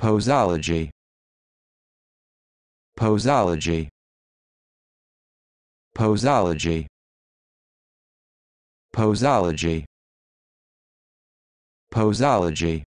Posology. Posology. Posology. Posology. Posology.